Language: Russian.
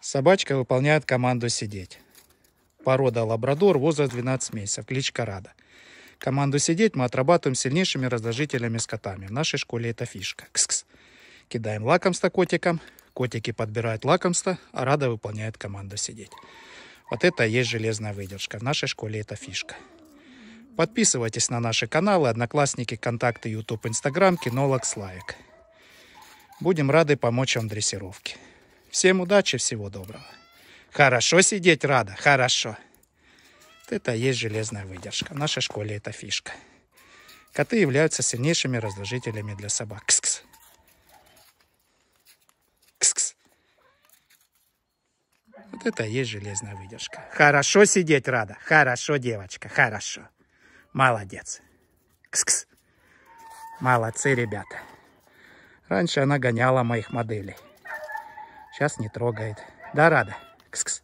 Собачка выполняет команду сидеть. Порода лабрадор, возраст 12 месяцев, кличка Рада. Команду сидеть мы отрабатываем сильнейшими раздражителями с котами. В нашей школе это фишка. Кс-кс. Кидаем лакомство котикам, котики подбирают лакомство, а Рада выполняет команду сидеть. Вот это и есть железная выдержка. В нашей школе это фишка. Подписывайтесь на наши каналы Одноклассники, Контакты, YouTube, Инстаграм, Кинолог, Славик. Будем рады помочь вам в дрессировке. Всем удачи, всего доброго. Хорошо сидеть рада, хорошо. Это есть железная выдержка. В нашей школе это фишка. Коты являются сильнейшими раздражителями для собак. Кс-кс. Кс-кс. Вот это есть железная выдержка. Хорошо сидеть рада. Хорошо, девочка, хорошо. Молодец. Кс-кс. Молодцы, ребята. Раньше она гоняла моих моделей. Сейчас не трогает. Да, Рада? Кс-кс.